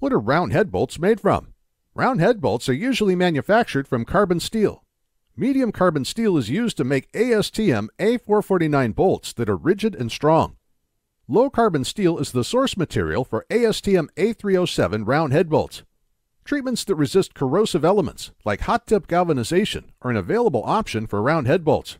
What are round head bolts made from? Round head bolts are usually manufactured from carbon steel. Medium carbon steel is used to make ASTM A449 bolts that are rigid and strong. Low carbon steel is the source material for ASTM A307 round head bolts. Treatments that resist corrosive elements, like hot dip galvanization, are an available option for round head bolts.